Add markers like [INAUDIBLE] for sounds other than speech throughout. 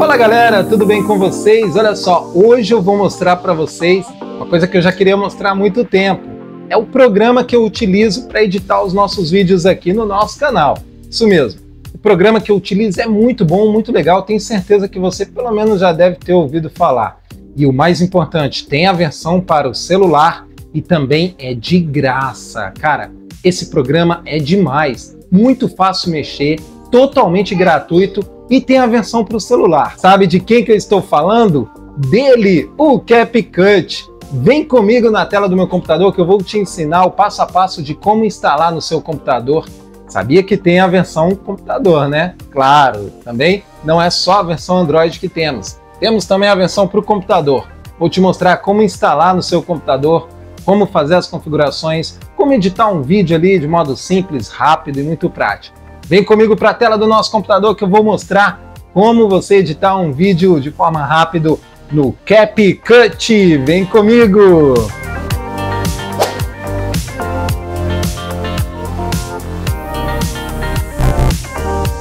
Fala galera, tudo bem com vocês? Olha só, hoje eu vou mostrar para vocês uma coisa que eu já queria mostrar há muito tempo. É o programa que eu utilizo para editar os nossos vídeos aqui no nosso canal. Isso mesmo. O programa que eu utilizo é muito bom, muito legal, tenho certeza que você pelo menos já deve ter ouvido falar. E o mais importante, tem a versão para o celular e também é de graça. Cara, esse programa é demais, muito fácil mexer, totalmente gratuito e tem a versão para o celular. Sabe de quem que eu estou falando? Dele, o CapCut. Vem comigo na tela do meu computador que eu vou te ensinar o passo a passo de como instalar no seu computador. Sabia que tem a versão computador, né? Claro, também não é só a versão Android que temos. Temos também a versão para o computador. Vou te mostrar como instalar no seu computador, como fazer as configurações, como editar um vídeo ali de modo simples, rápido e muito prático. Vem comigo para a tela do nosso computador que eu vou mostrar como você editar um vídeo de forma rápida no CapCut. Vem comigo!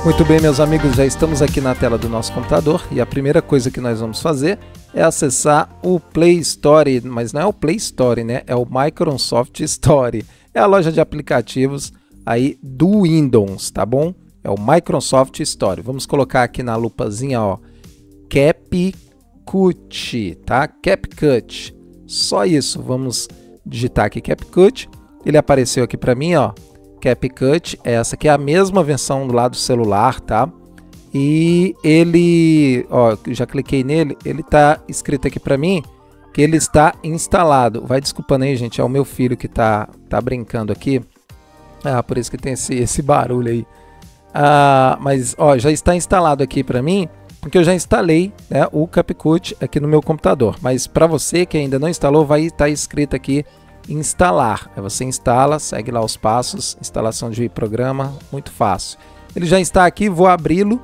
Muito bem, meus amigos, já estamos aqui na tela do nosso computador e a primeira coisa que nós vamos fazer é acessar o Play Store, mas não é o Play Store, né? É o Microsoft Store. É a loja de aplicativos aí do Windows, tá bom? É o Microsoft Store. Vamos colocar aqui na lupazinha, ó, CapCut, tá? CapCut. Só isso. Vamos digitar aqui CapCut. Ele apareceu aqui para mim, ó. CapCut, é essa aqui é a mesma versão do lado celular, tá? E ele, ó, já cliquei nele, ele tá escrito aqui para mim que ele está instalado. Vai desculpando aí, gente, é o meu filho que tá tá brincando aqui. Ah, por isso que tem esse, esse barulho aí. Ah, mas ó, já está instalado aqui para mim, porque eu já instalei né, o CapCut aqui no meu computador. Mas para você que ainda não instalou, vai estar tá escrito aqui instalar. Aí você instala, segue lá os passos, instalação de programa, muito fácil. Ele já está aqui, vou abri-lo.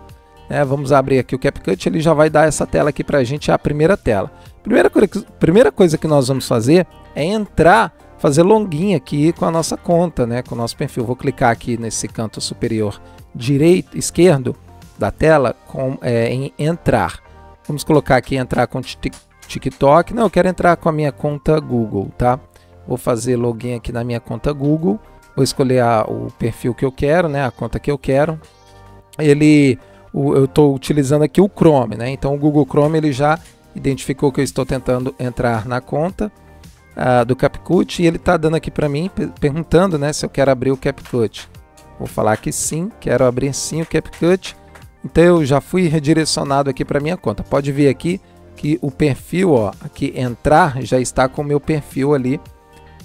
Né, vamos abrir aqui o CapCut, ele já vai dar essa tela aqui para a gente, a primeira tela. Primeira, primeira coisa que nós vamos fazer é entrar fazer longuinha aqui com a nossa conta, né, com o nosso perfil. Vou clicar aqui nesse canto superior direito, esquerdo da tela com, é, em entrar. Vamos colocar aqui entrar com TikTok. Não, eu quero entrar com a minha conta Google, tá? Vou fazer login aqui na minha conta Google. Vou escolher a, o perfil que eu quero, né, a conta que eu quero. Ele, o, eu estou utilizando aqui o Chrome, né? Então o Google Chrome ele já identificou que eu estou tentando entrar na conta uh, do CapCut e ele está dando aqui para mim, perguntando né, se eu quero abrir o CapCut. Vou falar que sim, quero abrir sim o CapCut. Então eu já fui redirecionado aqui para minha conta. Pode ver aqui que o perfil, ó, aqui entrar, já está com o meu perfil ali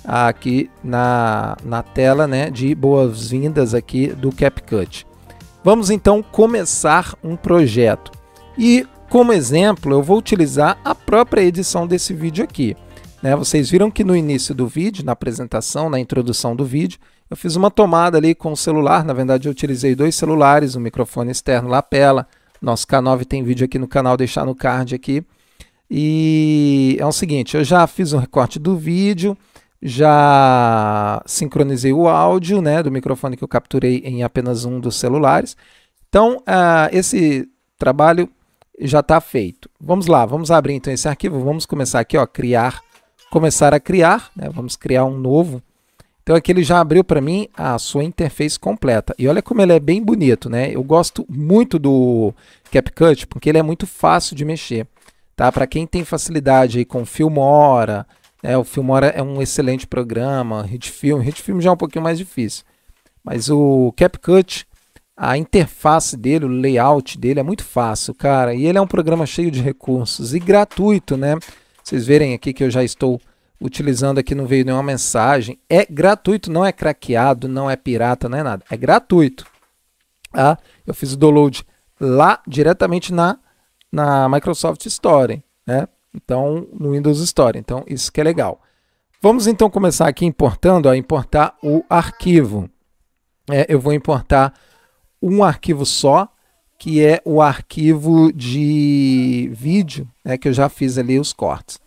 aqui na, na tela né, de boas-vindas aqui do CapCut. Vamos então começar um projeto. E como exemplo, eu vou utilizar a própria edição desse vídeo aqui. Né? Vocês viram que no início do vídeo, na apresentação, na introdução do vídeo, eu fiz uma tomada ali com o celular. Na verdade, eu utilizei dois celulares, um microfone externo lapela. Nosso K9 tem vídeo aqui no canal, deixar no card aqui. E é o seguinte, eu já fiz um recorte do vídeo, já sincronizei o áudio né, do microfone que eu capturei em apenas um dos celulares. Então, uh, esse trabalho já está feito. Vamos lá, vamos abrir então esse arquivo, vamos começar aqui, ó, criar começar a criar, né? vamos criar um novo. Então aqui ele já abriu para mim a sua interface completa. E olha como ele é bem bonito, né? Eu gosto muito do CapCut porque ele é muito fácil de mexer. Tá? Para quem tem facilidade aí com Filmora, né? o Filmora é um excelente programa, Hitfilm, Hitfilm já é um pouquinho mais difícil. Mas o CapCut, a interface dele, o layout dele é muito fácil, cara. E ele é um programa cheio de recursos e gratuito, né? Vocês verem aqui que eu já estou utilizando aqui, não veio nenhuma mensagem. É gratuito, não é craqueado, não é pirata, não é nada. É gratuito. Tá? Eu fiz o download lá diretamente na, na Microsoft Store. Né? Então, no Windows Store. Então, isso que é legal. Vamos então começar aqui importando, ó, importar o arquivo. É, eu vou importar um arquivo só, que é o arquivo de vídeo, né, que eu já fiz ali os cortes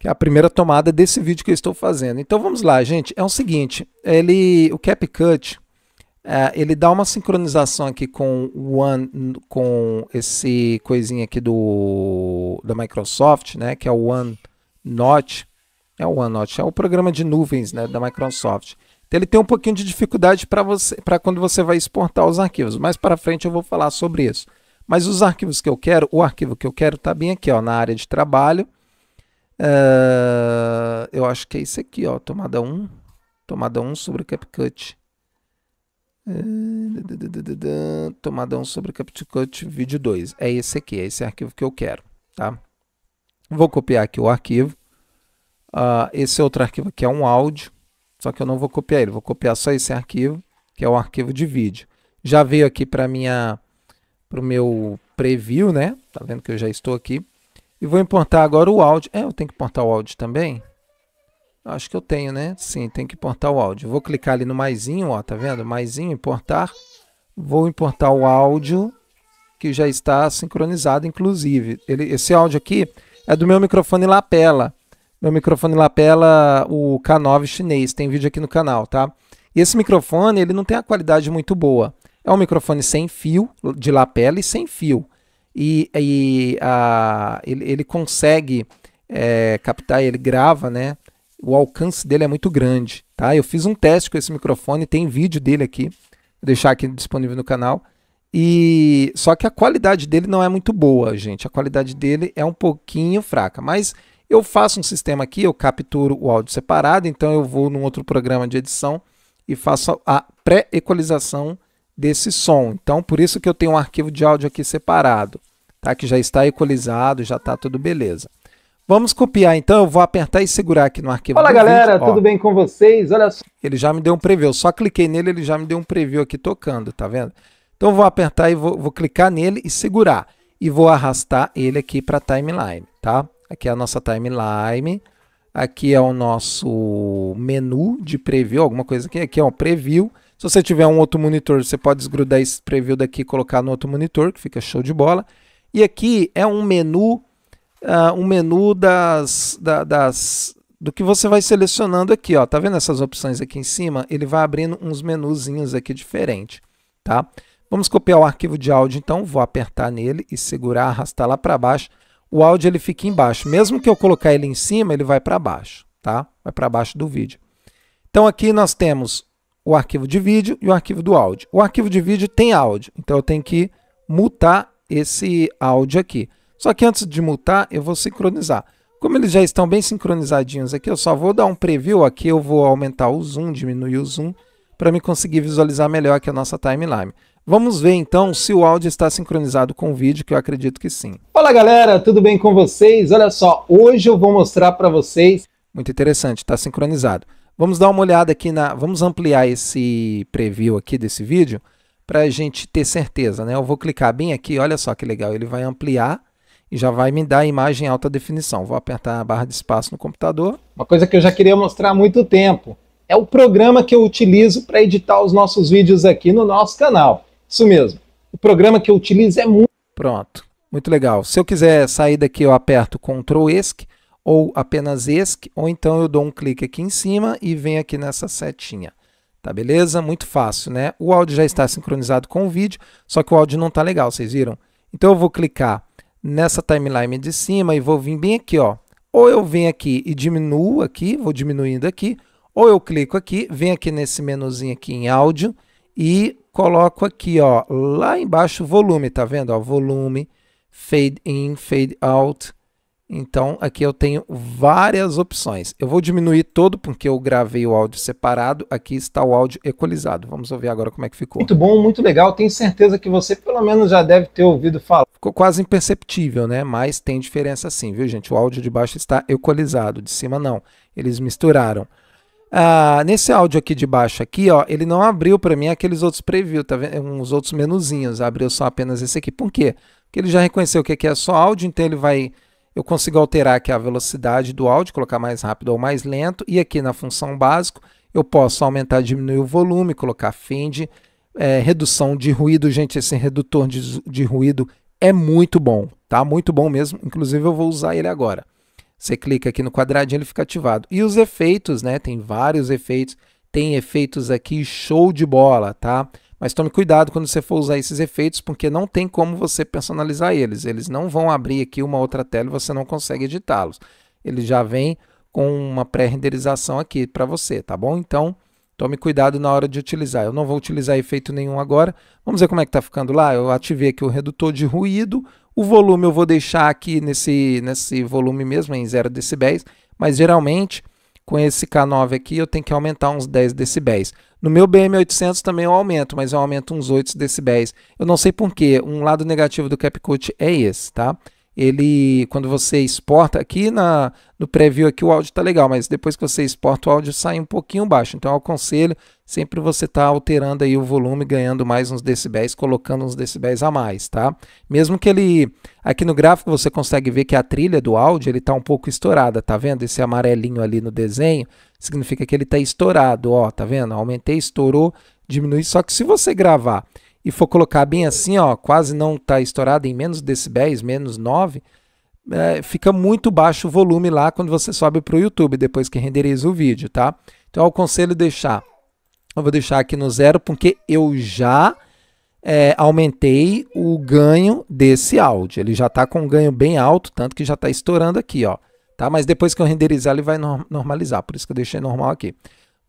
que é a primeira tomada desse vídeo que eu estou fazendo. Então vamos lá, gente. É o seguinte, ele, o CapCut, é, ele dá uma sincronização aqui com o One, com esse coisinha aqui do da Microsoft, né? Que é o OneNote. É o OneNote, é o programa de nuvens, né, da Microsoft. Então ele tem um pouquinho de dificuldade para você, para quando você vai exportar os arquivos. Mais para frente eu vou falar sobre isso. Mas os arquivos que eu quero, o arquivo que eu quero está bem aqui, ó, na área de trabalho. Ah, eu acho que é isso aqui, ó. Tomada 1. Tomada 1 sobre CapCut. Uh, tomada 1 sobre CapCut vídeo 2. É esse aqui, é esse arquivo que eu quero, tá? Vou copiar aqui o arquivo. Uh, esse outro arquivo aqui é um áudio, só que eu não vou copiar ele. Vou copiar só esse arquivo, que é o arquivo de vídeo. Já veio aqui para minha para o meu preview, né? Tá vendo que eu já estou aqui. E vou importar agora o áudio. É, eu tenho que importar o áudio também? Acho que eu tenho, né? Sim, tem que importar o áudio. Vou clicar ali no maisinho, ó, tá vendo? Maisinho, importar. Vou importar o áudio que já está sincronizado, inclusive. Ele, esse áudio aqui é do meu microfone lapela. Meu microfone lapela, o K9 chinês. Tem vídeo aqui no canal, tá? E esse microfone, ele não tem a qualidade muito boa. É um microfone sem fio, de lapela e sem fio e, e a, ele, ele consegue é, captar, ele grava, né? O alcance dele é muito grande, tá? Eu fiz um teste com esse microfone, tem vídeo dele aqui, vou deixar aqui disponível no canal. E só que a qualidade dele não é muito boa, gente. A qualidade dele é um pouquinho fraca, mas eu faço um sistema aqui, eu capturo o áudio separado, então eu vou num outro programa de edição e faço a pré-equalização desse som. Então, por isso que eu tenho um arquivo de áudio aqui separado, tá? que já está equalizado, já está tudo beleza. Vamos copiar, então eu vou apertar e segurar aqui no arquivo. Fala galera, tudo bem com vocês? Olha só. Ele já me deu um preview, eu só cliquei nele, ele já me deu um preview aqui tocando, tá vendo? Então eu vou apertar e vou, vou clicar nele e segurar. E vou arrastar ele aqui para a timeline, tá? Aqui é a nossa timeline. Aqui é o nosso menu de preview, alguma coisa aqui. Aqui é um preview. Se você tiver um outro monitor, você pode desgrudar esse preview daqui e colocar no outro monitor, que fica show de bola. E aqui é um menu, uh, um menu das, da, das, do que você vai selecionando aqui, ó. Tá vendo essas opções aqui em cima? Ele vai abrindo uns menuzinhos aqui diferente, tá? Vamos copiar o arquivo de áudio, então. Vou apertar nele e segurar, arrastar lá para baixo. O áudio ele fica embaixo. Mesmo que eu colocar ele em cima, ele vai para baixo, tá? Vai para baixo do vídeo. Então aqui nós temos o arquivo de vídeo e o arquivo do áudio. O arquivo de vídeo tem áudio, então eu tenho que mutar esse áudio aqui. Só que antes de mutar, eu vou sincronizar. Como eles já estão bem sincronizadinhos aqui, eu só vou dar um preview aqui, eu vou aumentar o zoom, diminuir o zoom, para me conseguir visualizar melhor aqui a nossa timeline. Vamos ver então se o áudio está sincronizado com o vídeo, que eu acredito que sim. Olá galera, tudo bem com vocês? Olha só, hoje eu vou mostrar para vocês... Muito interessante, está sincronizado. Vamos dar uma olhada aqui na. Vamos ampliar esse preview aqui desse vídeo para a gente ter certeza, né? Eu vou clicar bem aqui, olha só que legal, ele vai ampliar e já vai me dar a imagem em alta definição. Vou apertar a barra de espaço no computador. Uma coisa que eu já queria mostrar há muito tempo é o programa que eu utilizo para editar os nossos vídeos aqui no nosso canal. Isso mesmo. O programa que eu utilizo é muito. Pronto, muito legal. Se eu quiser sair daqui, eu aperto Ctrl ESC ou apenas ESC, ou então eu dou um clique aqui em cima e venho aqui nessa setinha. Tá beleza? Muito fácil, né? O áudio já está sincronizado com o vídeo, só que o áudio não está legal, vocês viram? Então eu vou clicar nessa timeline de cima e vou vir bem aqui, ó. Ou eu venho aqui e diminuo aqui, vou diminuindo aqui, ou eu clico aqui, venho aqui nesse menuzinho aqui em áudio e coloco aqui, ó, lá embaixo volume, tá vendo? Ó, volume, fade in, fade out, então aqui eu tenho várias opções. Eu vou diminuir todo porque eu gravei o áudio separado. Aqui está o áudio equalizado. Vamos ouvir agora como é que ficou. Muito bom, muito legal. Tenho certeza que você pelo menos já deve ter ouvido falar. Ficou quase imperceptível, né? Mas tem diferença sim, viu gente? O áudio de baixo está equalizado, de cima não. Eles misturaram. Ah, nesse áudio aqui de baixo aqui, ó, ele não abriu para mim aqueles outros preview, tá vendo? Uns outros menuzinhos, abriu só apenas esse aqui. Por quê? Porque ele já reconheceu que aqui é só áudio, então ele vai eu consigo alterar aqui a velocidade do áudio, colocar mais rápido ou mais lento, e aqui na função básico eu posso aumentar, diminuir o volume, colocar fade, é, redução de ruído, gente, esse redutor de, de ruído é muito bom, tá? Muito bom mesmo, inclusive eu vou usar ele agora. Você clica aqui no quadradinho, ele fica ativado. E os efeitos, né? Tem vários efeitos, tem efeitos aqui show de bola, tá? Mas tome cuidado quando você for usar esses efeitos, porque não tem como você personalizar eles. Eles não vão abrir aqui uma outra tela e você não consegue editá-los. Ele já vem com uma pré-renderização aqui para você, tá bom? Então, tome cuidado na hora de utilizar. Eu não vou utilizar efeito nenhum agora. Vamos ver como é que está ficando lá. Eu ativei aqui o redutor de ruído. O volume eu vou deixar aqui nesse, nesse volume mesmo, em 0 decibéis. Mas geralmente com esse K9 aqui eu tenho que aumentar uns 10 decibéis. No meu BM800 também eu aumento, mas eu aumento uns 8 decibéis. Eu não sei porquê, um lado negativo do CapCut é esse, tá? ele quando você exporta aqui na no preview aqui o áudio está legal, mas depois que você exporta o áudio sai um pouquinho baixo. Então eu aconselho sempre você tá alterando aí o volume, ganhando mais uns decibéis, colocando uns decibéis a mais, tá? Mesmo que ele aqui no gráfico você consegue ver que a trilha do áudio ele está um pouco estourada, tá vendo? Esse amarelinho ali no desenho significa que ele está estourado, ó, tá vendo? Aumentei, estourou, diminui. Só que se você gravar e for colocar bem assim, ó, quase não está estourado em menos decibéis, menos 9, é, fica muito baixo o volume lá quando você sobe para o YouTube, depois que renderiza o vídeo, tá? Então, eu aconselho deixar. Eu vou deixar aqui no zero, porque eu já é, aumentei o ganho desse áudio. Ele já está com um ganho bem alto, tanto que já está estourando aqui, ó. Tá? Mas depois que eu renderizar, ele vai normalizar. Por isso que eu deixei normal aqui.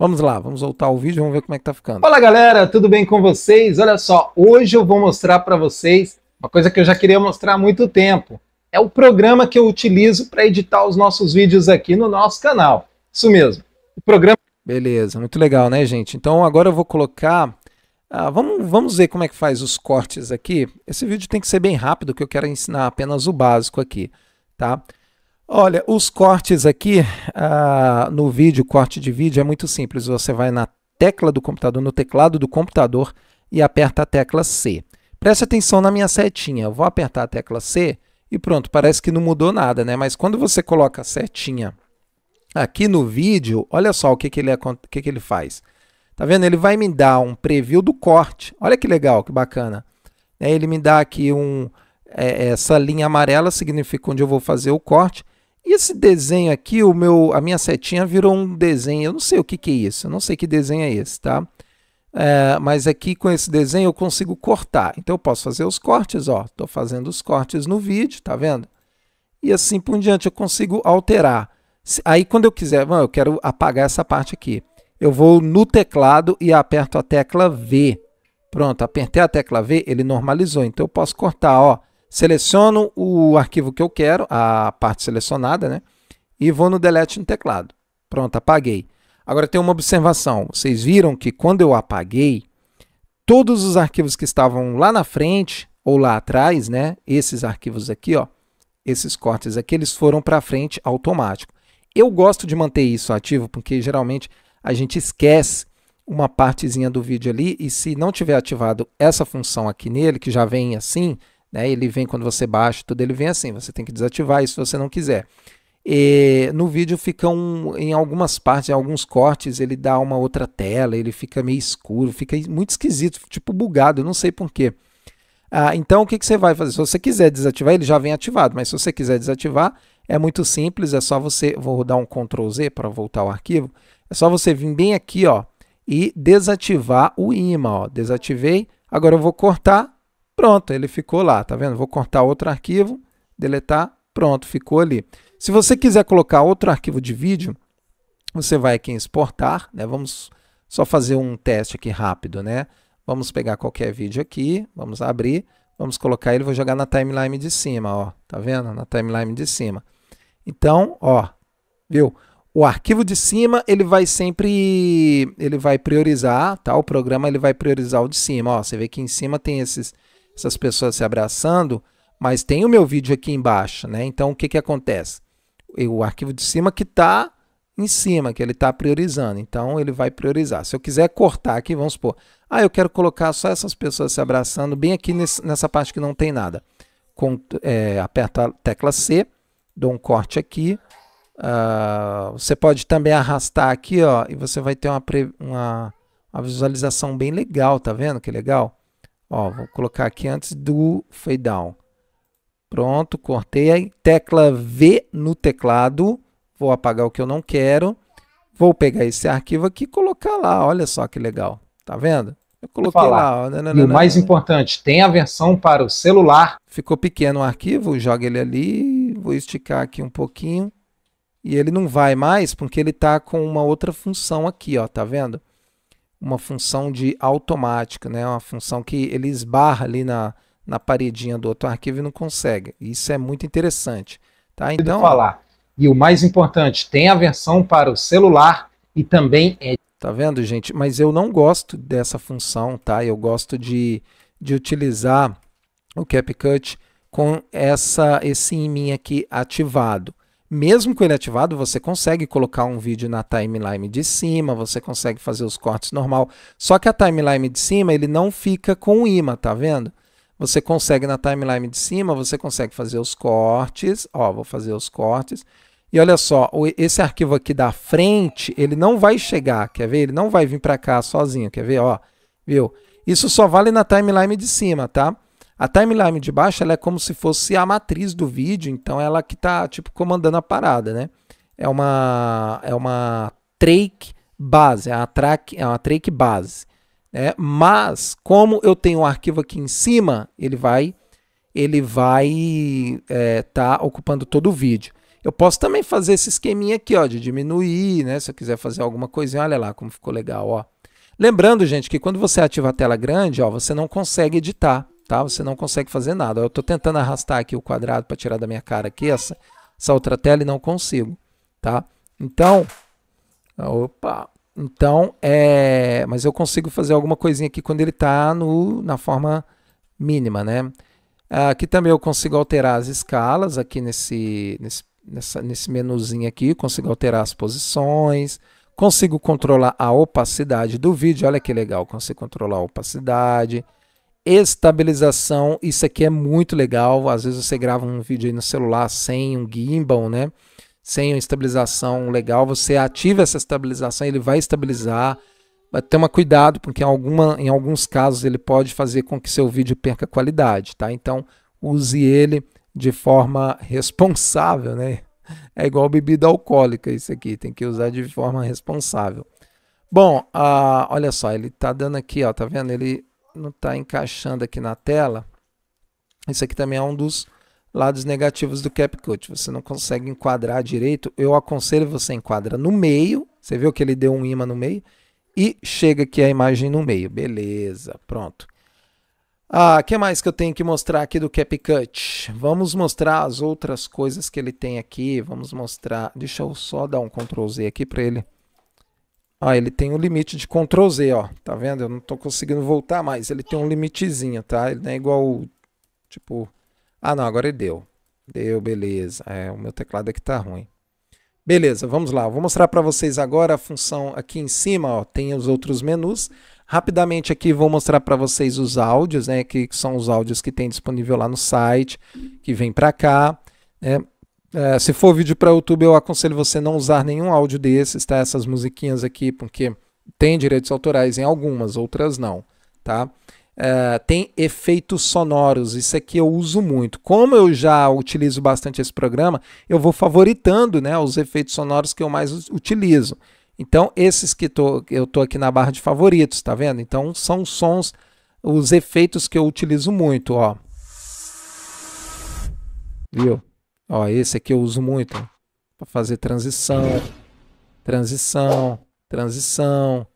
Vamos lá, vamos voltar ao vídeo, vamos ver como é que tá ficando. Fala galera, tudo bem com vocês? Olha só, hoje eu vou mostrar para vocês uma coisa que eu já queria mostrar há muito tempo. É o programa que eu utilizo para editar os nossos vídeos aqui no nosso canal. Isso mesmo. O programa Beleza, muito legal, né, gente? Então agora eu vou colocar ah, vamos, vamos ver como é que faz os cortes aqui. Esse vídeo tem que ser bem rápido, que eu quero ensinar apenas o básico aqui, tá? Olha, os cortes aqui ah, no vídeo, corte de vídeo, é muito simples. Você vai na tecla do computador, no teclado do computador e aperta a tecla C. Preste atenção na minha setinha. Eu vou apertar a tecla C e pronto, parece que não mudou nada, né? Mas quando você coloca a setinha aqui no vídeo, olha só o que, que, ele, que, que ele faz. Tá vendo? Ele vai me dar um preview do corte. Olha que legal, que bacana. Né? Ele me dá aqui um, é, essa linha amarela, significa onde eu vou fazer o corte. E esse desenho aqui, o meu, a minha setinha virou um desenho, eu não sei o que, que é isso, eu não sei que desenho é esse, tá? É, mas aqui com esse desenho eu consigo cortar, então eu posso fazer os cortes, ó, estou fazendo os cortes no vídeo, tá vendo? E assim por diante eu consigo alterar. Aí quando eu quiser, bom, eu quero apagar essa parte aqui, eu vou no teclado e aperto a tecla V. Pronto, apertei a tecla V, ele normalizou, então eu posso cortar, ó, Seleciono o arquivo que eu quero, a parte selecionada, né? E vou no delete no teclado. Pronto, apaguei. Agora tem uma observação. Vocês viram que quando eu apaguei, todos os arquivos que estavam lá na frente ou lá atrás, né? Esses arquivos aqui, ó, esses cortes aqui, eles foram para frente automático. Eu gosto de manter isso ativo porque geralmente a gente esquece uma partezinha do vídeo ali e se não tiver ativado essa função aqui nele, que já vem assim, né? Ele vem quando você baixa, tudo ele vem assim. Você tem que desativar isso se você não quiser. E no vídeo fica um, em algumas partes, em alguns cortes, ele dá uma outra tela, ele fica meio escuro, fica muito esquisito, tipo bugado, não sei porquê. Ah, então o que, que você vai fazer? Se você quiser desativar, ele já vem ativado, mas se você quiser desativar, é muito simples, é só você, vou dar um Ctrl Z para voltar ao arquivo, é só você vir bem aqui ó, e desativar o imã. Ó. Desativei, agora eu vou cortar, Pronto, ele ficou lá, tá vendo? Vou cortar outro arquivo, deletar, pronto, ficou ali. Se você quiser colocar outro arquivo de vídeo, você vai aqui em exportar, né? Vamos só fazer um teste aqui rápido, né? Vamos pegar qualquer vídeo aqui, vamos abrir, vamos colocar ele, vou jogar na timeline de cima, ó, tá vendo? Na timeline de cima. Então, ó, viu? O arquivo de cima, ele vai sempre ele vai priorizar, tá? O programa ele vai priorizar o de cima, ó. Você vê que em cima tem esses essas pessoas se abraçando, mas tem o meu vídeo aqui embaixo, né? Então o que, que acontece? O arquivo de cima que está em cima, que ele está priorizando. Então ele vai priorizar. Se eu quiser cortar aqui, vamos supor, ah, eu quero colocar só essas pessoas se abraçando bem aqui nesse, nessa parte que não tem nada. Com, é, aperta a tecla C, dou um corte aqui. Uh, você pode também arrastar aqui, ó, e você vai ter uma, pre, uma, uma visualização bem legal, tá vendo que legal? Ó, vou colocar aqui antes do fade down. Pronto, cortei. Tecla V no teclado. Vou apagar o que eu não quero. Vou pegar esse arquivo aqui e colocar lá. Olha só que legal. Tá vendo? Eu coloquei lá. Ó, e o mais importante, tem a versão para o celular. Ficou pequeno o arquivo, joga ele ali. Vou esticar aqui um pouquinho. E ele não vai mais porque ele está com uma outra função aqui, ó, tá vendo? uma função de automática, né? uma função que ele esbarra ali na, na paredinha do outro arquivo e não consegue. Isso é muito interessante. Tá? Então, falar. E o mais importante, tem a versão para o celular e também é. Tá vendo, gente? Mas eu não gosto dessa função, tá? Eu gosto de, de utilizar o CapCut com essa, esse mim aqui ativado mesmo com ele ativado, você consegue colocar um vídeo na timeline de cima, você consegue fazer os cortes normal. Só que a timeline de cima, ele não fica com o imã, tá vendo? Você consegue na timeline de cima, você consegue fazer os cortes. Ó, vou fazer os cortes. E olha só, esse arquivo aqui da frente, ele não vai chegar, quer ver? Ele não vai vir para cá sozinho, quer ver? Ó, viu? Isso só vale na timeline de cima, tá? A timeline de baixo ela é como se fosse a matriz do vídeo, então ela que está tipo comandando a parada, né? É uma é uma trake base, é uma track, é uma trake base, né? Mas como eu tenho um arquivo aqui em cima, ele vai ele vai estar é, tá ocupando todo o vídeo. Eu posso também fazer esse esqueminha aqui, ó, de diminuir, né? Se eu quiser fazer alguma coisinha, olha lá como ficou legal, ó. Lembrando, gente, que quando você ativa a tela grande, ó, você não consegue editar tá? Você não consegue fazer nada. Eu estou tentando arrastar aqui o quadrado para tirar da minha cara aqui essa, essa outra tela e não consigo, tá? Então, opa, então é, mas eu consigo fazer alguma coisinha aqui quando ele está no na forma mínima, né? Aqui também eu consigo alterar as escalas aqui nesse nesse nessa, nesse menuzinho aqui, consigo alterar as posições, consigo controlar a opacidade do vídeo. Olha que legal, consigo controlar a opacidade estabilização, isso aqui é muito legal. Às vezes você grava um vídeo aí no celular sem um gimbal, né? Sem uma estabilização legal, você ativa essa estabilização, ele vai estabilizar. Mas toma cuidado, porque em, alguma, em alguns casos ele pode fazer com que seu vídeo perca qualidade, tá? Então use ele de forma [LAUGHS] responsável, né? É igual bebida alcoólica isso aqui, tem que usar de forma responsável. Bom, a ah, olha só, ele tá dando aqui, ó, tá vendo? Ele não está encaixando aqui na tela. Isso aqui também é um dos lados negativos do CapCut. Você não consegue enquadrar direito. Eu aconselho você enquadra no meio. Você viu que ele deu um imã no meio? E chega aqui a imagem no meio. Beleza, pronto. Ah, que mais que eu tenho que mostrar aqui do CapCut? Vamos mostrar as outras coisas que ele tem aqui. Vamos mostrar... Deixa eu só dar um Ctrl Z aqui para ele ah, ele tem um limite de Ctrl Z, ó. Tá vendo? Eu não tô conseguindo voltar mais. Ele tem um limitezinho, tá? Ele não é igual, tipo... Ah, não, agora ele deu. Deu, beleza. É, o meu teclado aqui é tá ruim. Beleza, vamos lá. vou mostrar para vocês agora a função aqui em cima, ó, tem os outros menus. Rapidamente aqui vou mostrar para vocês os áudios, né, que, que são os áudios que tem disponível lá no site, que vem para cá. Né? É, se for vídeo para YouTube, eu aconselho você não usar nenhum áudio desses, tá? Essas musiquinhas aqui, porque tem direitos autorais em algumas, outras não, tá? É, tem efeitos sonoros, isso aqui eu uso muito. Como eu já utilizo bastante esse programa, eu vou favoritando né, os efeitos sonoros que eu mais utilizo. Então, esses que tô, eu estou aqui na barra de favoritos, tá vendo? Então, são sons, os efeitos que eu utilizo muito, ó. Viu? Ó, esse aqui eu uso muito para fazer transição, transição, transição.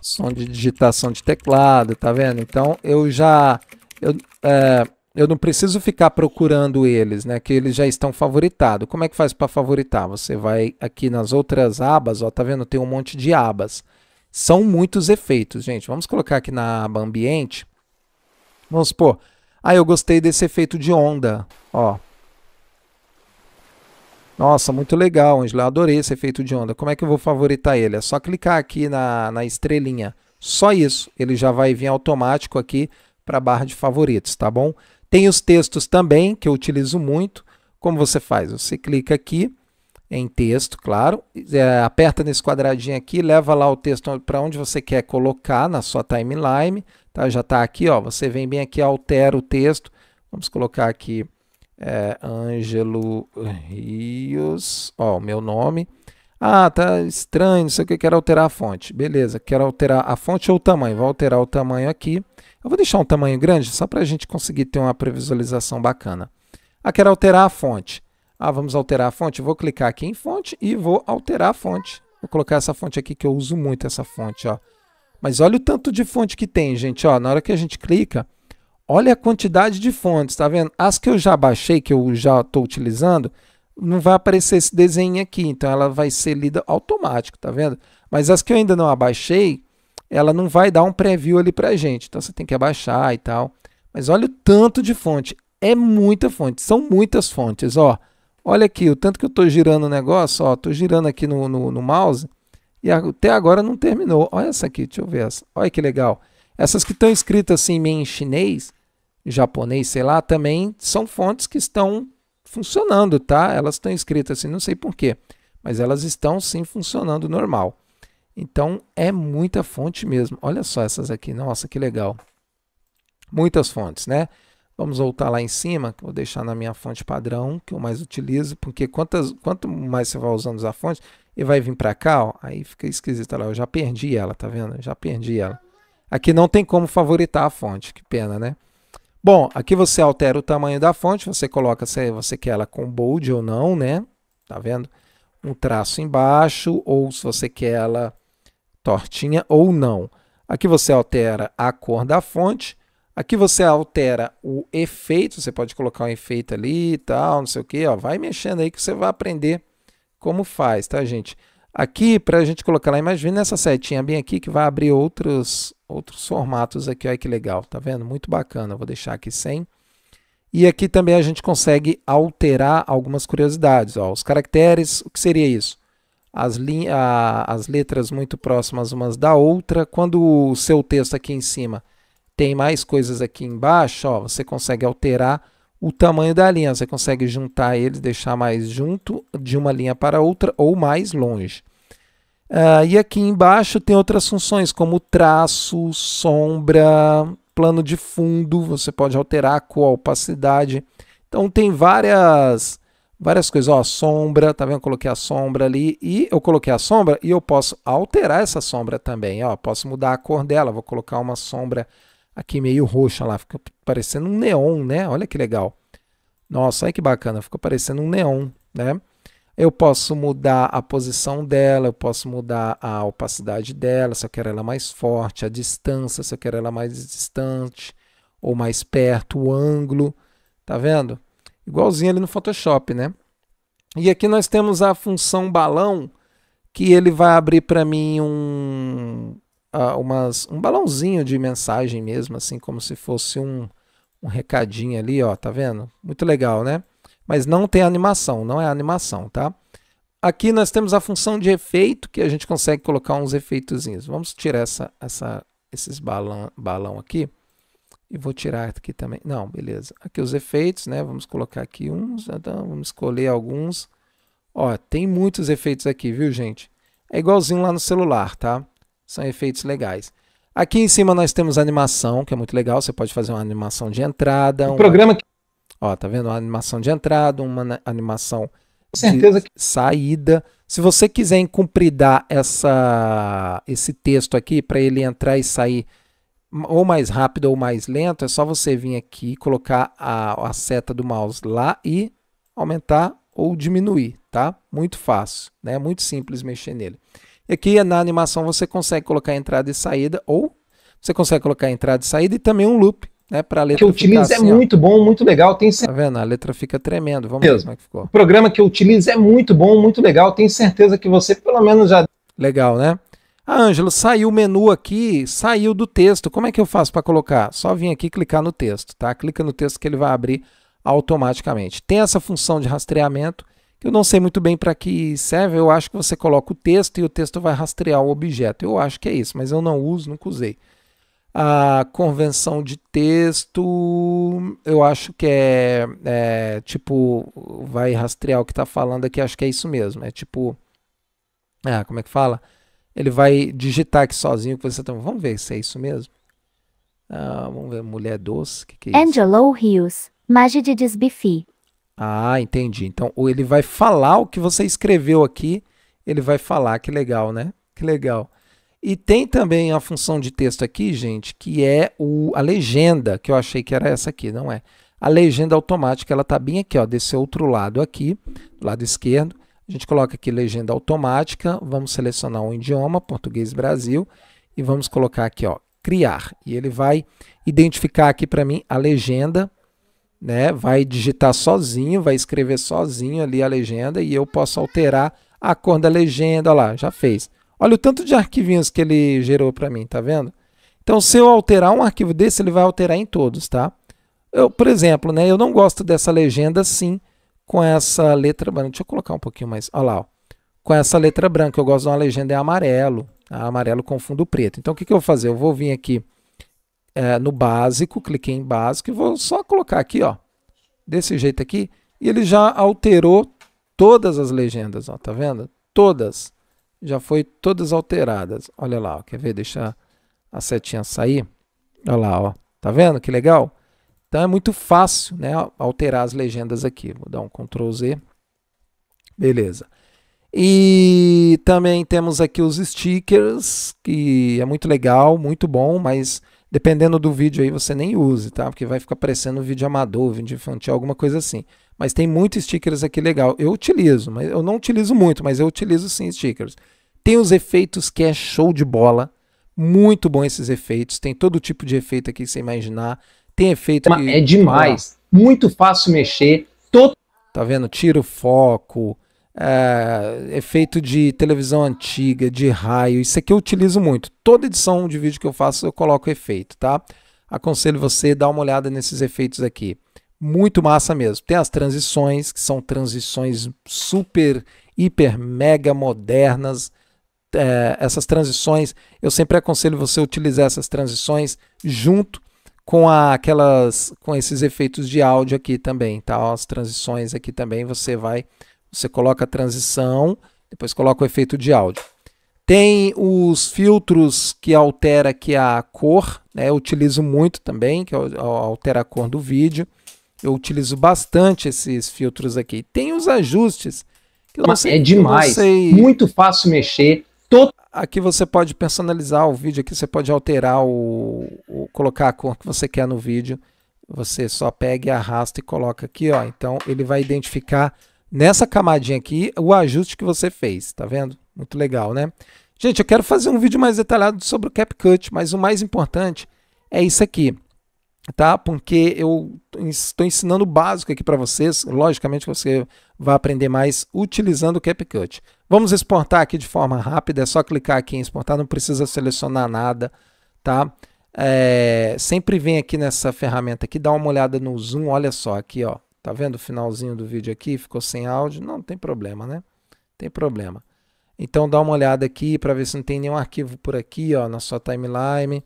Som de digitação de teclado, tá vendo? Então eu já eu, é, eu não preciso ficar procurando eles, né? Que eles já estão favoritados. Como é que faz para favoritar? Você vai aqui nas outras abas, ó, tá vendo? Tem um monte de abas. São muitos efeitos, gente. Vamos colocar aqui na aba ambiente. Vamos supor, ah, eu gostei desse efeito de onda, ó. Nossa, muito legal, Angela. Adorei esse efeito de onda. Como é que eu vou favoritar ele? É só clicar aqui na, na estrelinha. Só isso. Ele já vai vir automático aqui para a barra de favoritos, tá bom? Tem os textos também, que eu utilizo muito. Como você faz? Você clica aqui em texto, claro. É, aperta nesse quadradinho aqui, leva lá o texto para onde você quer colocar na sua timeline. Tá? Já está aqui, ó. Você vem bem aqui, altera o texto. Vamos colocar aqui é, Ângelo Rios, ó, o meu nome. Ah, tá estranho, não sei o que, quero alterar a fonte. Beleza, quero alterar a fonte ou o tamanho. Vou alterar o tamanho aqui. Eu vou deixar um tamanho grande, só para a gente conseguir ter uma previsualização bacana. Ah, quero alterar a fonte. Ah, vamos alterar a fonte? Vou clicar aqui em fonte e vou alterar a fonte. Vou colocar essa fonte aqui que eu uso muito essa fonte, ó. Mas olha o tanto de fonte que tem, gente, ó. Na hora que a gente clica, olha a quantidade de fontes, tá vendo? As que eu já baixei, que eu já estou utilizando, não vai aparecer esse desenho aqui, então ela vai ser lida automático, tá vendo? Mas as que eu ainda não abaixei, ela não vai dar um preview ali pra gente, então você tem que abaixar e tal. Mas olha o tanto de fonte, é muita fonte, são muitas fontes, ó. Olha aqui, o tanto que eu estou girando o negócio, ó, estou girando aqui no, no, no, mouse e até agora não terminou. Olha essa aqui, deixa eu ver essa. Olha que legal. Essas que estão escritas assim em chinês, japonês, sei lá, também são fontes que estão funcionando, tá? Elas estão escritas assim, não sei porquê, mas elas estão sim funcionando normal. Então é muita fonte mesmo. Olha só essas aqui, nossa, que legal. Muitas fontes, né? Vamos voltar lá em cima, que vou deixar na minha fonte padrão, que eu mais utilizo, porque quantas, quanto mais você vai usando a fonte, e vai vir para cá, ó, aí fica esquisito. lá, eu já perdi ela, tá vendo? Eu já perdi ela. Aqui não tem como favoritar a fonte, que pena, né? Bom, aqui você altera o tamanho da fonte, você coloca se você quer ela com bold ou não, né? Tá vendo? Um traço embaixo, ou se você quer ela tortinha ou não. Aqui você altera a cor da fonte, Aqui você altera o efeito, você pode colocar um efeito ali e tal, não sei o que, ó, vai mexendo aí que você vai aprender como faz, tá, gente? Aqui, para a gente colocar lá, imagina essa setinha bem aqui que vai abrir outros, outros formatos aqui, olha que legal, tá vendo? Muito bacana, vou deixar aqui sem. E aqui também a gente consegue alterar algumas curiosidades, ó, os caracteres, o que seria isso? As, a, as letras muito próximas umas da outra, quando o seu texto aqui em cima tem mais coisas aqui embaixo, ó, você consegue alterar o tamanho da linha. Você consegue juntar eles, deixar mais junto de uma linha para outra ou mais longe. Uh, e aqui embaixo tem outras funções, como traço, sombra, plano de fundo, você pode alterar a a opacidade. Então tem várias várias coisas, ó, sombra, tá vendo? Eu coloquei a sombra ali e eu coloquei a sombra e eu posso alterar essa sombra também, ó, posso mudar a cor dela, vou colocar uma sombra aqui meio roxa lá, fica parecendo um neon, né? Olha que legal. Nossa, olha que bacana, ficou parecendo um neon, né? Eu posso mudar a posição dela, eu posso mudar a opacidade dela, se eu quero ela mais forte, a distância, se eu quero ela mais distante ou mais perto, o ângulo, tá vendo? Igualzinho ali no Photoshop, né? E aqui nós temos a função balão, que ele vai abrir para mim um, uh, umas, um balãozinho de mensagem mesmo, assim como se fosse um, um recadinho ali, ó, tá vendo? Muito legal, né? Mas não tem animação, não é animação, tá? Aqui nós temos a função de efeito, que a gente consegue colocar uns efeitozinhos. Vamos tirar essa, essa, esses balão, balão aqui. E vou tirar aqui também. Não, beleza. Aqui os efeitos, né? Vamos colocar aqui uns. Então, vamos escolher alguns. Ó, tem muitos efeitos aqui, viu, gente? É igualzinho lá no celular, tá? São efeitos legais. Aqui em cima nós temos animação, que é muito legal. Você pode fazer uma animação de entrada. Um programa que... Ó, tá vendo? Uma animação de entrada, uma animação de que... saída. Se você quiser encumpridar essa, esse texto aqui para ele entrar e sair ou mais rápido ou mais lento, é só você vir aqui, colocar a, a seta do mouse lá e aumentar ou diminuir, tá? Muito fácil, né? Muito simples mexer nele. É aqui na animação você consegue colocar entrada e saída, ou você consegue colocar entrada e saída e também um loop, né? Para a letra. Que eu utilizo é assim, é ó. muito bom, muito legal. Tem certeza. Tá vendo? A letra fica tremendo. Vamos ver como é que ficou. O programa que eu é utilizo é muito bom, muito legal. Tenho certeza que você pelo menos já. Legal, né? Ah, Ângelo, saiu o menu aqui, saiu do texto. Como é que eu faço para colocar? Só vim aqui clicar no texto, tá? Clica no texto que ele vai abrir automaticamente. Tem essa função de rastreamento que eu não sei muito bem para que serve, eu acho que você coloca o texto e o texto vai rastrear o objeto. Eu acho que é isso, mas eu não uso, nunca usei. A convenção de texto, eu acho que é, é tipo, vai rastrear o que está falando aqui, acho que é isso mesmo. É tipo, ah, como é que fala? Ele vai digitar aqui sozinho que você tá. Vamos ver se é isso mesmo. Ah, vamos ver, mulher doce, que, que é isso? Angelo Rios, de Desbifi. Ah, entendi. Então ele vai falar o que você escreveu aqui, ele vai falar. Que legal, né? Que legal. E tem também a função de texto aqui, gente, que é o, a legenda, que eu achei que era essa aqui, não é? A legenda automática, ela está bem aqui, ó, desse outro lado aqui, do lado esquerdo. A gente coloca aqui legenda automática, vamos selecionar um idioma, português Brasil, e vamos colocar aqui, ó, criar. E ele vai identificar aqui para mim a legenda né, vai digitar sozinho, vai escrever sozinho ali a legenda e eu posso alterar a cor da legenda, olha lá, já fez. Olha o tanto de arquivinhos que ele gerou para mim, tá vendo? Então, se eu alterar um arquivo desse, ele vai alterar em todos, tá? Eu, por exemplo, né, eu não gosto dessa legenda assim, com essa letra branca. Deixa eu colocar um pouquinho mais, olha lá, ó. com essa letra branca. Eu gosto de uma legenda em amarelo, tá? amarelo com fundo preto. Então, o que, que eu vou fazer? Eu vou vir aqui é, no básico, cliquei em básico e vou só colocar aqui, ó, desse jeito aqui, e ele já alterou todas as legendas, ó, tá vendo? Todas. Já foi todas alteradas. Olha lá, ó, quer ver? Deixa a setinha sair. Olha lá, ó. Tá vendo que legal? Então é muito fácil, né, alterar as legendas aqui. Vou dar um Ctrl Z. Beleza. E também temos aqui os stickers, que é muito legal, muito bom, mas Dependendo do vídeo aí, você nem use, tá? Porque vai ficar parecendo um vídeo amador, vídeo infantil, alguma coisa assim. Mas tem muitos stickers aqui legal. Eu utilizo, mas eu não utilizo muito, mas eu utilizo sim stickers. Tem os efeitos que é show de bola. Muito bom esses efeitos. Tem todo tipo de efeito aqui sem você imaginar. Tem efeito. É que... É demais. Muito fácil mexer. Tá vendo? Tira o foco. É, efeito de televisão antiga, de raio. Isso aqui eu utilizo muito. Toda edição de vídeo que eu faço eu coloco efeito, tá? Aconselho você dar uma olhada nesses efeitos aqui. Muito massa mesmo. Tem as transições, que são transições super, hiper, mega modernas. É, essas transições, eu sempre aconselho você utilizar essas transições junto com a, aquelas com esses efeitos de áudio aqui também, tá? As transições aqui também você vai você coloca a transição, depois coloca o efeito de áudio. Tem os filtros que altera aqui é a cor, né? eu utilizo muito também, que altera a cor do vídeo. Eu utilizo bastante esses filtros aqui. Tem os ajustes. Sei, é demais, sei... muito fácil mexer. Aqui você pode personalizar o vídeo, aqui você pode alterar, o, o colocar a cor que você quer no vídeo. Você só pega e arrasta e coloca aqui, ó. Então ele vai identificar nessa camadinha aqui o ajuste que você fez, tá vendo? Muito legal, né? Gente, eu quero fazer um vídeo mais detalhado sobre o CapCut, mas o mais importante é isso aqui, tá? Porque eu estou ensinando o básico aqui para vocês, logicamente você vai aprender mais utilizando o CapCut. Vamos exportar aqui de forma rápida, é só clicar aqui em exportar, não precisa selecionar nada, tá? É, sempre vem aqui nessa ferramenta aqui, dá uma olhada no zoom, olha só aqui, ó, Tá vendo o finalzinho do vídeo aqui? Ficou sem áudio? Não, não tem problema, né? Tem problema. Então dá uma olhada aqui para ver se não tem nenhum arquivo por aqui, ó, na sua timeline.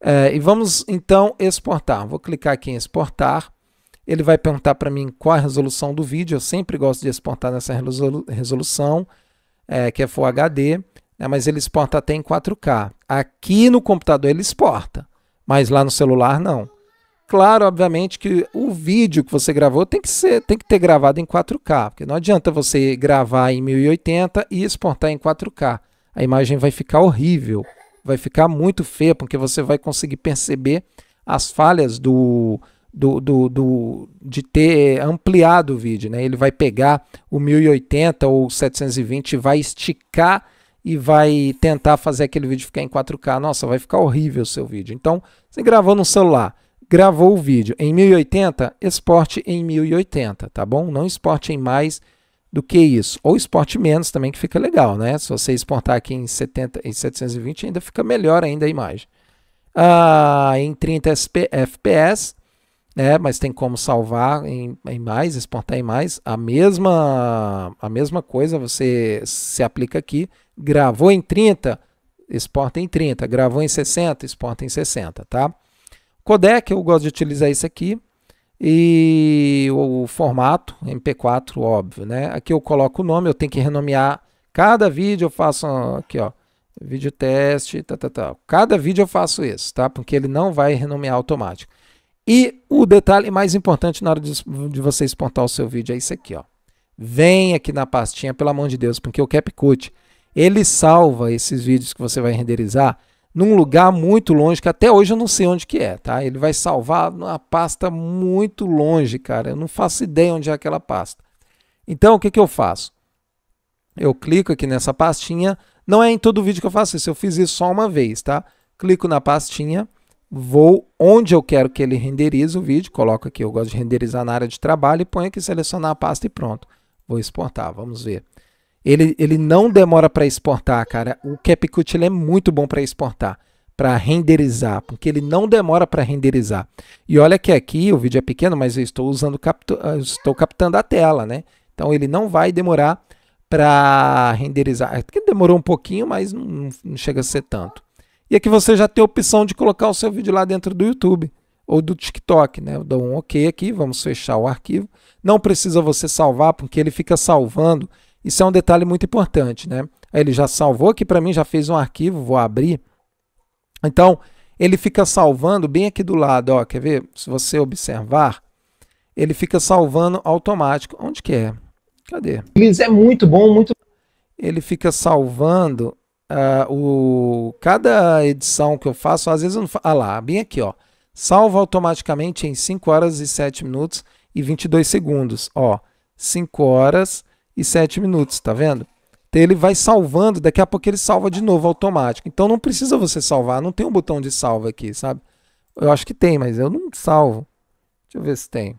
É, e vamos então exportar. Vou clicar aqui em exportar. Ele vai perguntar para mim qual a resolução do vídeo. Eu sempre gosto de exportar nessa resolução, é, que é Full HD, né, mas ele exporta até em 4K. Aqui no computador ele exporta, mas lá no celular não. Claro, obviamente, que o vídeo que você gravou tem que, ser, tem que ter gravado em 4K, porque não adianta você gravar em 1080 e exportar em 4K. A imagem vai ficar horrível, vai ficar muito feia, porque você vai conseguir perceber as falhas do, do, do, do, de ter ampliado o vídeo. Né? Ele vai pegar o 1080 ou 720, vai esticar e vai tentar fazer aquele vídeo ficar em 4K. Nossa, vai ficar horrível o seu vídeo. Então, você gravou no celular gravou o vídeo em 1080, exporte em 1080, tá bom? Não exporte em mais do que isso. Ou exporte menos também, que fica legal, né? Se você exportar aqui em, 70, em 720, ainda fica melhor ainda a imagem. Ah, em 30 FPS, né? Mas tem como salvar em, em mais, exportar em mais. A mesma, a mesma coisa você se aplica aqui. Gravou em 30, exporta em 30. Gravou em 60, exporta em 60, tá? Codec, eu gosto de utilizar isso aqui. E o formato, MP4, óbvio, né? Aqui eu coloco o nome, eu tenho que renomear cada vídeo, eu faço aqui, ó, vídeo teste, tá, tá, tá. Cada vídeo eu faço isso, tá? Porque ele não vai renomear automático. E o detalhe mais importante na hora de, de você exportar o seu vídeo é isso aqui, ó. Vem aqui na pastinha, pelo amor de Deus, porque o CapCut, ele salva esses vídeos que você vai renderizar num lugar muito longe, que até hoje eu não sei onde que é, tá? Ele vai salvar numa pasta muito longe, cara. Eu não faço ideia onde é aquela pasta. Então, o que, que eu faço? Eu clico aqui nessa pastinha. Não é em todo vídeo que eu faço isso, eu fiz isso só uma vez, tá? Clico na pastinha, vou onde eu quero que ele renderize o vídeo, coloco aqui, eu gosto de renderizar na área de trabalho e ponho aqui selecionar a pasta e pronto. Vou exportar, vamos ver. Ele, ele não demora para exportar, cara. O CapCut ele é muito bom para exportar, para renderizar, porque ele não demora para renderizar. E olha que aqui o vídeo é pequeno, mas eu estou usando captu ah, estou captando a tela, né? Então ele não vai demorar para renderizar. É demorou um pouquinho, mas não, não chega a ser tanto. E aqui você já tem a opção de colocar o seu vídeo lá dentro do YouTube ou do TikTok, né? Eu dou um OK aqui, vamos fechar o arquivo. Não precisa você salvar, porque ele fica salvando isso é um detalhe muito importante, né? Ele já salvou aqui para mim, já fez um arquivo, vou abrir. Então, ele fica salvando bem aqui do lado, ó, quer ver? Se você observar, ele fica salvando automático. Onde que é? Cadê? Eles é muito bom, muito ele fica salvando uh, o cada edição que eu faço, às vezes eu não faço, ah lá, bem aqui, ó. Salva automaticamente em 5 horas e 7 minutos e 22 segundos, ó. 5 horas e 7 minutos, tá vendo? Então ele vai salvando, daqui a pouco ele salva de novo automático. Então não precisa você salvar, não tem um botão de salva aqui, sabe? Eu acho que tem, mas eu não salvo. Deixa eu ver se tem.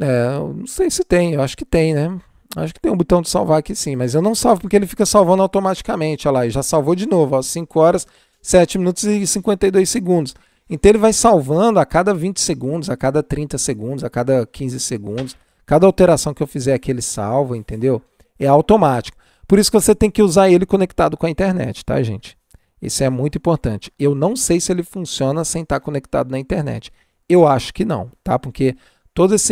É, eu não sei se tem, eu acho que tem, né? Acho que tem um botão de salvar aqui sim, mas eu não salvo porque ele fica salvando automaticamente. Olha lá, já salvou de novo, ó, 5 horas, 7 minutos e 52 segundos. Então ele vai salvando a cada 20 segundos, a cada 30 segundos, a cada 15 segundos. Cada alteração que eu fizer aqui, ele salva, entendeu? É automático. Por isso que você tem que usar ele conectado com a internet, tá, gente? Isso é muito importante. Eu não sei se ele funciona sem estar conectado na internet. Eu acho que não, tá? Porque todas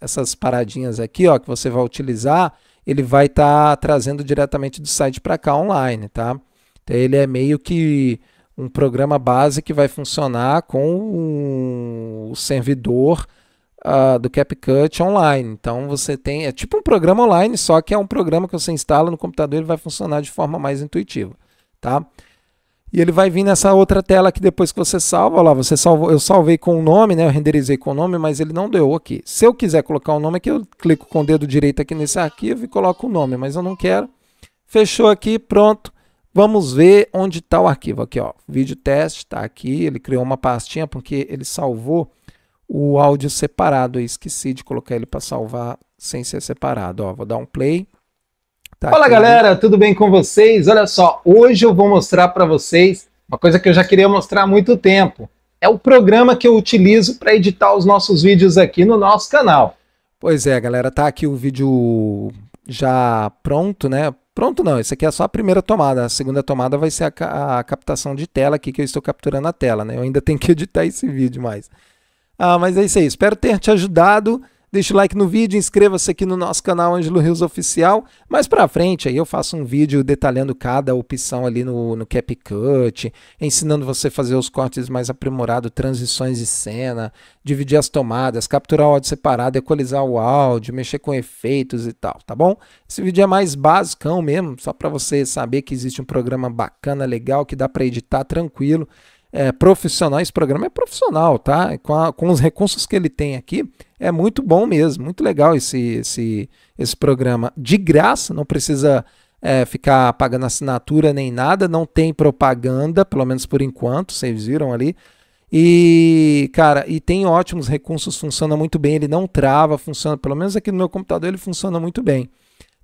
essas paradinhas aqui, ó, que você vai utilizar, ele vai estar tá trazendo diretamente do site para cá online, tá? Então, ele é meio que um programa base que vai funcionar com o servidor uh, do CapCut online. Então você tem, é tipo um programa online, só que é um programa que você instala no computador e ele vai funcionar de forma mais intuitiva, tá? E ele vai vir nessa outra tela que depois que você salva, olha lá, você salvou, eu salvei com o nome, né? Eu renderizei com o nome, mas ele não deu aqui. Se eu quiser colocar o um nome aqui, eu clico com o dedo direito aqui nesse arquivo e coloco o nome, mas eu não quero. Fechou aqui, pronto. Vamos ver onde está o arquivo aqui, ó. Vídeo teste está aqui. Ele criou uma pastinha porque ele salvou o áudio separado. Eu esqueci de colocar ele para salvar sem ser separado. Ó, vou dar um play. Tá Fala aqui. galera, tudo bem com vocês? Olha só, hoje eu vou mostrar para vocês uma coisa que eu já queria mostrar há muito tempo. É o programa que eu utilizo para editar os nossos vídeos aqui no nosso canal. Pois é, galera, tá aqui o vídeo já pronto, né? Pronto não, isso aqui é só a primeira tomada. A segunda tomada vai ser a, a captação de tela aqui, que eu estou capturando a tela, né? Eu ainda tenho que [LAUGHS] editar esse vídeo mais. Ah, mas é isso aí. Espero ter te ajudado. Deixe o like no vídeo, inscreva-se aqui no nosso canal Ângelo Rios Oficial. Mais pra frente aí eu faço um vídeo detalhando cada opção ali no, no CapCut, ensinando você a fazer os cortes mais aprimorados, transições de cena, dividir as tomadas, capturar o áudio separado, equalizar o áudio, mexer com efeitos e tal, tá bom? Esse vídeo é mais basicão mesmo, só para você saber que existe um programa bacana, legal, que dá para editar tranquilo é, profissional. Esse programa é profissional, tá? Com, a, com, os recursos que ele tem aqui, é muito bom mesmo, muito legal esse, esse, esse programa. De graça, não precisa é, ficar pagando assinatura nem nada, não tem propaganda, pelo menos por enquanto, vocês viram ali. E, cara, e tem ótimos recursos, funciona muito bem, ele não trava, funciona, pelo menos aqui no meu computador ele funciona muito bem.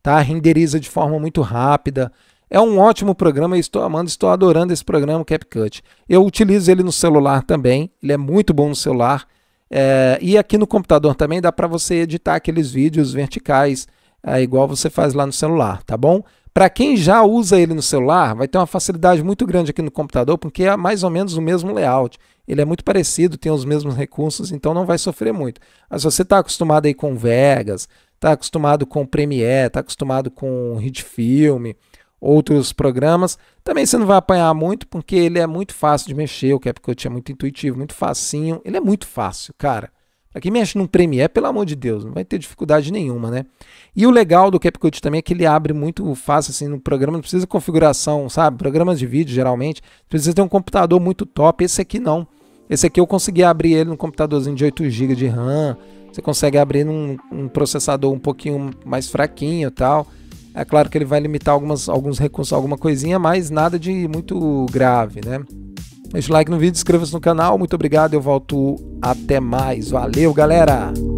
Tá? Renderiza de forma muito rápida, é um ótimo programa, estou amando, estou adorando esse programa CapCut. Eu utilizo ele no celular também, ele é muito bom no celular. É, e aqui no computador também dá para você editar aqueles vídeos verticais, é, igual você faz lá no celular, tá bom? Para quem já usa ele no celular, vai ter uma facilidade muito grande aqui no computador, porque é mais ou menos o mesmo layout. Ele é muito parecido, tem os mesmos recursos, então não vai sofrer muito. Mas se você está acostumado aí com Vegas, está acostumado com Premiere, está acostumado com Hitfilm, outros programas. Também você não vai apanhar muito, porque ele é muito fácil de mexer, o CapCut é muito intuitivo, muito facinho. Ele é muito fácil, cara. Para quem mexe no Premiere, pelo amor de Deus, não vai ter dificuldade nenhuma, né? E o legal do CapCut também é que ele abre muito fácil, assim, no programa, não precisa de configuração, sabe? Programas de vídeo, geralmente, precisa ter um computador muito top, esse aqui não. Esse aqui eu consegui abrir ele num computadorzinho de 8 GB de RAM, você consegue abrir num um processador um pouquinho mais fraquinho e tal. É claro que ele vai limitar algumas, alguns recursos, alguma coisinha, mas nada de muito grave, né? Deixa o like no vídeo, inscreva-se no canal. Muito obrigado, eu volto até mais. Valeu, galera!